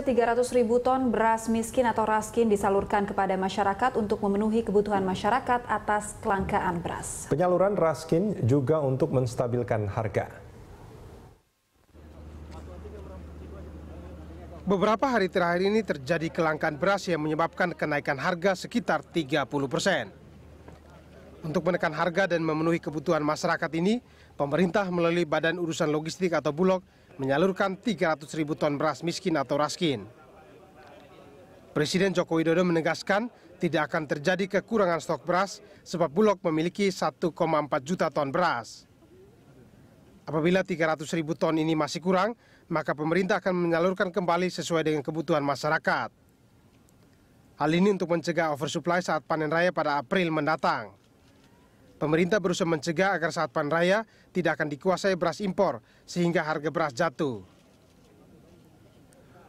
300 ribu ton beras miskin atau raskin disalurkan kepada masyarakat untuk memenuhi kebutuhan masyarakat atas kelangkaan beras. Penyaluran raskin juga untuk menstabilkan harga. Beberapa hari terakhir ini terjadi kelangkaan beras yang menyebabkan kenaikan harga sekitar 30 persen. Untuk menekan harga dan memenuhi kebutuhan masyarakat ini, pemerintah melalui Badan Urusan Logistik atau Bulog menyalurkan 300 ribu ton beras miskin atau raskin. Presiden Joko Widodo menegaskan tidak akan terjadi kekurangan stok beras sebab Bulog memiliki 1,4 juta ton beras. Apabila 300 ribu ton ini masih kurang, maka pemerintah akan menyalurkan kembali sesuai dengan kebutuhan masyarakat. Hal ini untuk mencegah oversupply saat panen raya pada April mendatang. Pemerintah berusaha mencegah agar saat panen raya tidak akan dikuasai beras impor sehingga harga beras jatuh.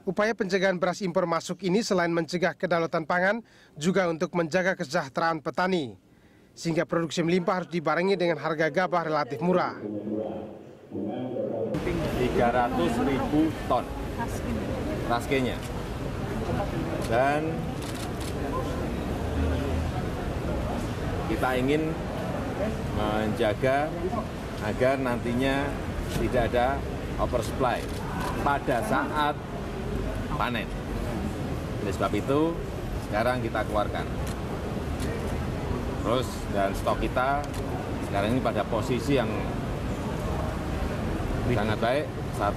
Upaya pencegahan beras impor masuk ini selain mencegah kedaulatan pangan, juga untuk menjaga kesejahteraan petani. Sehingga produksi melimpah harus dibarengi dengan harga gabah relatif murah. 300 ribu ton raskenya. Dan kita ingin menjaga agar nantinya tidak ada oversupply pada saat panen. Oleh sebab itu, sekarang kita keluarkan. Terus dan stok kita sekarang ini pada posisi yang sangat baik 1,4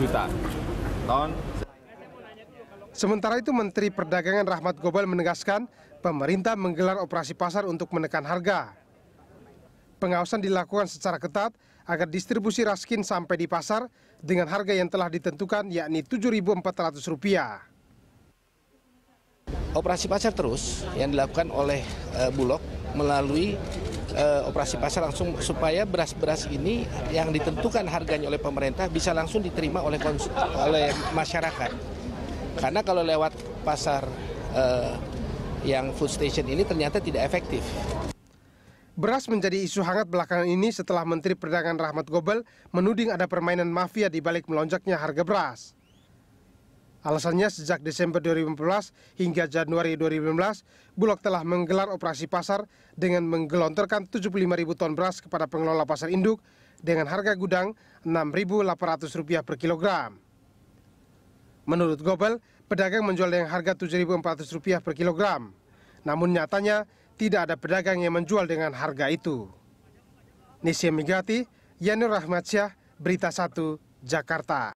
juta ton. Sementara itu Menteri Perdagangan Rahmat Gobel menegaskan pemerintah menggelar operasi pasar untuk menekan harga. Pengawasan dilakukan secara ketat agar distribusi raskin sampai di pasar dengan harga yang telah ditentukan yakni Rp7.400. Operasi pasar terus yang dilakukan oleh e, Bulog melalui e, operasi pasar langsung supaya beras-beras ini yang ditentukan harganya oleh pemerintah bisa langsung diterima oleh oleh masyarakat. Karena kalau lewat pasar e, yang food station ini ternyata tidak efektif. Beras menjadi isu hangat belakangan ini setelah Menteri Perdagangan Rahmat Gobel menuding ada permainan mafia di balik melonjaknya harga beras. Alasannya sejak Desember 2015 hingga Januari 2015, Bulog telah menggelar operasi pasar dengan menggelontorkan 75.000 ton beras kepada pengelola pasar induk dengan harga gudang Rp6.800 per kilogram. Menurut Gobel, pedagang menjual dengan harga Rp7.400 per kilogram. Namun nyatanya, tidak ada pedagang yang menjual dengan harga itu. Nisya Migati, Yanur Rahmatsyah, Berita 1, Jakarta.